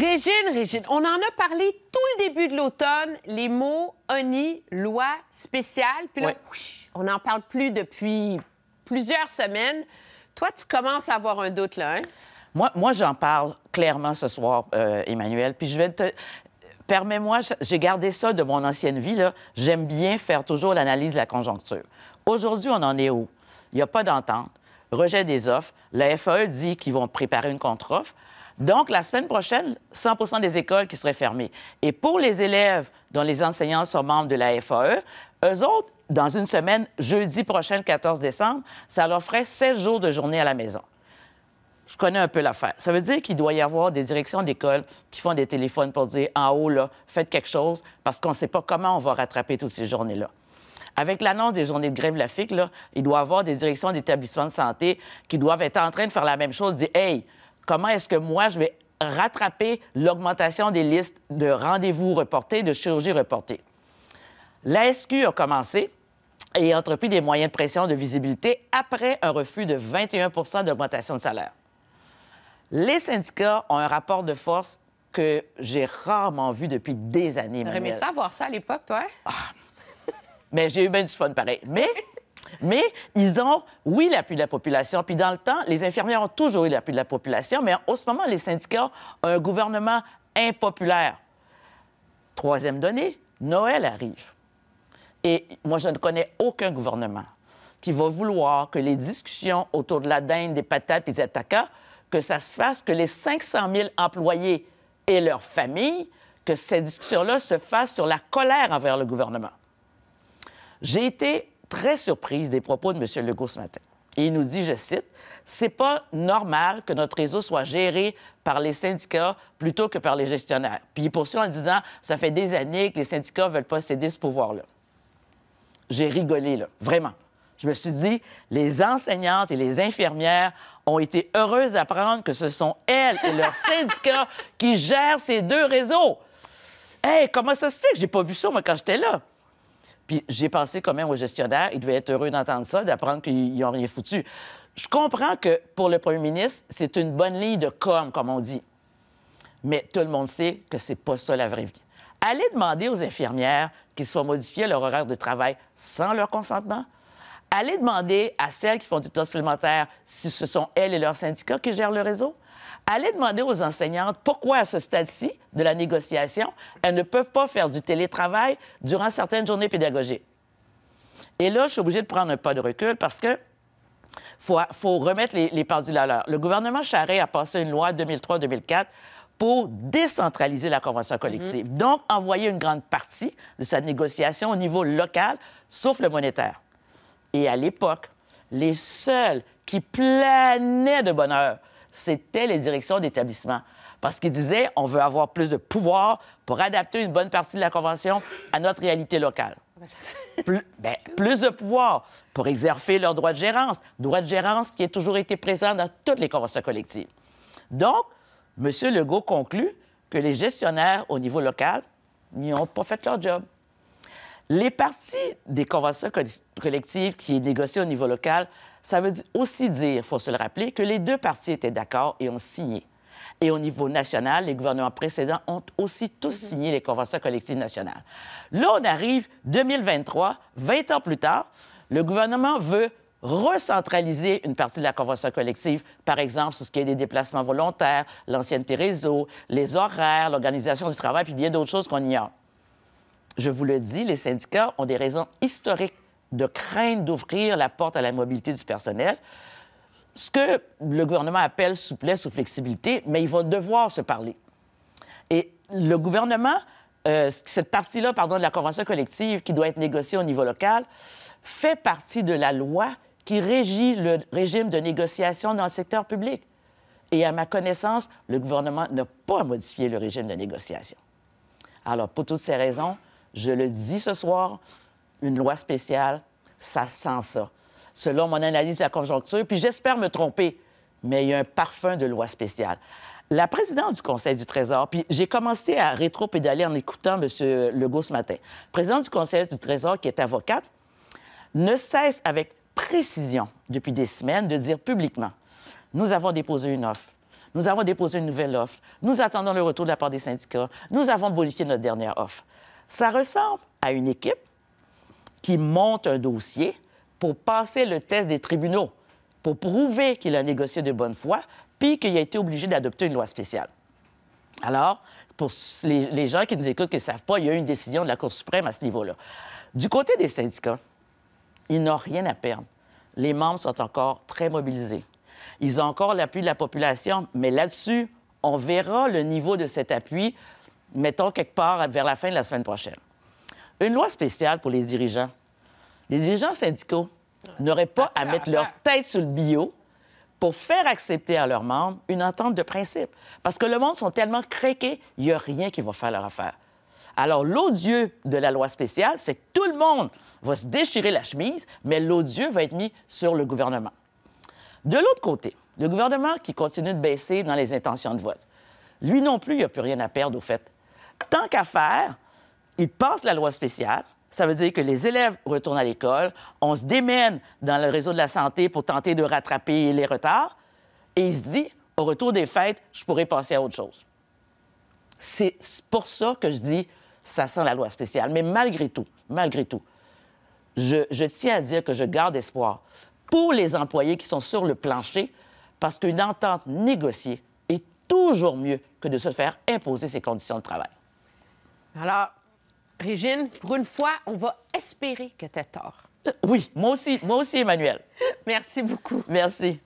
Régine, Régine, on en a parlé tout le début de l'automne, les mots ONI, loi spéciale, puis là, on n'en parle plus depuis plusieurs semaines. Toi, tu commences à avoir un doute, là, hein? Moi, j'en parle clairement ce soir, euh, Emmanuel, puis je vais te... Permets-moi, j'ai gardé ça de mon ancienne vie, là. J'aime bien faire toujours l'analyse de la conjoncture. Aujourd'hui, on en est où? Il n'y a pas d'entente. Rejet des offres. La FAE dit qu'ils vont préparer une contre-offre. Donc, la semaine prochaine, 100 des écoles qui seraient fermées. Et pour les élèves dont les enseignants sont membres de la FAE, eux autres, dans une semaine, jeudi prochain, 14 décembre, ça leur ferait 16 jours de journée à la maison. Je connais un peu l'affaire. Ça veut dire qu'il doit y avoir des directions d'école qui font des téléphones pour dire en haut, là, faites quelque chose, parce qu'on ne sait pas comment on va rattraper toutes ces journées-là. Avec l'annonce des journées de grève la FIC, il doit y avoir des directions d'établissements de santé qui doivent être en train de faire la même chose, dire Hey, comment est-ce que moi, je vais rattraper l'augmentation des listes de rendez-vous reportés, de chirurgies reportées. La a commencé et a entrepris des moyens de pression de visibilité après un refus de 21 d'augmentation de salaire. Les syndicats ont un rapport de force que j'ai rarement vu depuis des années. J'aurais aimé ça ça à l'époque, toi. Ah, mais j'ai eu bien du fun pareil. Mais mais ils ont, oui, l'appui de la population. Puis dans le temps, les infirmières ont toujours eu l'appui de la population, mais en ce moment, les syndicats ont un gouvernement impopulaire. Troisième donnée, Noël arrive. Et moi, je ne connais aucun gouvernement qui va vouloir que les discussions autour de la dinde, des patates des attaquants que ça se fasse, que les 500 000 employés et leurs familles, que ces discussions-là se fassent sur la colère envers le gouvernement. J'ai été très surprise des propos de M. Legault ce matin. Et il nous dit, je cite, c'est pas normal que notre réseau soit géré par les syndicats plutôt que par les gestionnaires. Puis il poursuit en disant, ça fait des années que les syndicats veulent pas céder ce pouvoir-là. J'ai rigolé, là, vraiment. Je me suis dit, les enseignantes et les infirmières ont été heureuses d'apprendre que ce sont elles et leurs syndicats qui gèrent ces deux réseaux. Hé, comment ça se fait que j'ai pas vu ça, moi, quand j'étais là? Puis j'ai pensé quand même au gestionnaire, il devait être heureux d'entendre ça, d'apprendre qu'ils n'ont rien foutu. Je comprends que pour le premier ministre, c'est une bonne ligne de com, comme on dit. Mais tout le monde sait que c'est pas ça la vraie vie. Allez demander aux infirmières qu'ils soient modifiés leur horaire de travail sans leur consentement, allez demander à celles qui font du temps supplémentaire si ce sont elles et leurs syndicats qui gèrent le réseau. Allez demander aux enseignantes pourquoi, à ce stade-ci de la négociation, elles ne peuvent pas faire du télétravail durant certaines journées pédagogiques. Et là, je suis obligé de prendre un pas de recul parce que faut, remettre les, pendules à l'heure. Le gouvernement Charest a passé une loi 2003-2004 pour décentraliser la convention collective. Mm-hmm. Donc, envoyer une grande partie de sa négociation au niveau local, sauf le monétaire. Et à l'époque, les seuls qui planaient de bonheur, c'était les directions d'établissement. Parce qu'ils disaient, on veut avoir plus de pouvoir pour adapter une bonne partie de la Convention à notre réalité locale. plus, ben, plus, de pouvoir pour exercer leur droit de gérance, droit de gérance qui a toujours été présent dans toutes les conventions collectives. Donc, M. Legault conclut que les gestionnaires au niveau local n'y ont pas fait leur job. Les parties des conventions collectives qui est négociées au niveau local, ça veut aussi dire, il faut se le rappeler, que les deux parties étaient d'accord et ont signé. Et au niveau national, les gouvernements précédents ont aussi tous mhm. signé les conventions collectives nationales. Là, on arrive 2023, 20 ans plus tard, le gouvernement veut recentraliser une partie de la convention collective, par exemple sur ce qui est des déplacements volontaires, l'ancienneté réseau, les horaires, l'organisation du travail, puis bien d'autres choses qu'on ignore je vous le dis, les syndicats ont des raisons historiques de craindre d'ouvrir la porte à la mobilité du personnel. Ce que le gouvernement appelle souplesse ou flexibilité, mais ils vont devoir se parler. Et le gouvernement, euh, cette partie-là, pardon, de la convention collective qui doit être négociée au niveau local, fait partie de la loi qui régit le régime de négociation dans le secteur public. Et à ma connaissance, le gouvernement n'a pas modifié le régime de négociation. Alors, pour toutes ces raisons, je le dis ce soir, une loi spéciale, ça sent ça. Selon mon analyse de la conjoncture, puis j'espère me tromper, mais il y a un parfum de loi spéciale. La présidente du Conseil du Trésor, puis j'ai commencé à rétro-pédaler en écoutant M. Legault ce matin. La présidente du Conseil du Trésor, qui est avocate, ne cesse avec précision depuis des semaines de dire publiquement Nous avons déposé une offre. Nous avons déposé une nouvelle offre. Nous attendons le retour de la part des syndicats. Nous avons bonifié notre dernière offre. Ça ressemble à une équipe qui monte un dossier pour passer le test des tribunaux, pour prouver qu'il a négocié de bonne foi, puis qu'il a été obligé d'adopter une loi spéciale. Alors, pour les, gens qui nous écoutent, qui ne savent pas, il y a eu une décision de la Cour suprême à ce niveau-là. Du côté des syndicats, ils n'ont rien à perdre. Les membres sont encore très mobilisés. Ils ont encore l'appui de la population, mais là-dessus, on verra le niveau de cet appui mettons quelque part vers la fin de la semaine prochaine. Une loi spéciale pour les dirigeants. Les dirigeants syndicaux n'auraient pas à mettre leur tête sur le bio pour faire accepter à leurs membres une entente de principe. Parce que le monde sont tellement craqués, il n'y a rien qui va faire leur affaire. Alors, l'odieux de la loi spéciale, c'est que tout le monde va se déchirer la chemise, mais l'odieux va être mis sur le gouvernement. De l'autre côté, le gouvernement qui continue de baisser dans les intentions de vote, lui non plus, il a plus rien à perdre, au fait. Tant qu'à faire, il passe la loi spéciale. Ça veut dire que les élèves retournent à l'école, on se démène dans le réseau de la santé pour tenter de rattraper les retards, et il se dit, au retour des fêtes, je pourrais passer à autre chose. C'est pour ça que je dis, ça sent la loi spéciale. Mais malgré tout, malgré tout, je, je tiens à dire que je garde espoir pour les employés qui sont sur le plancher, parce qu'une entente négociée est toujours mieux que de se faire imposer ses conditions de travail. Alors, Régine, pour une fois, on va espérer que tu as tort. Euh, oui, moi aussi, moi aussi, Emmanuel. Merci beaucoup. Merci.